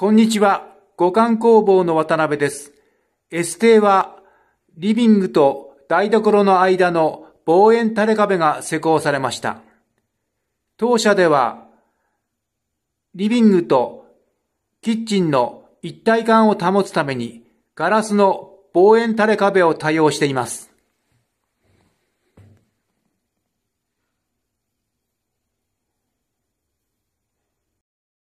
こんにちは。五感工房の渡辺です。エステは、リビングと台所の間の望遠垂れ壁が施工されました。当社では、リビングとキッチンの一体感を保つために、ガラスの望遠垂れ壁を多用しています。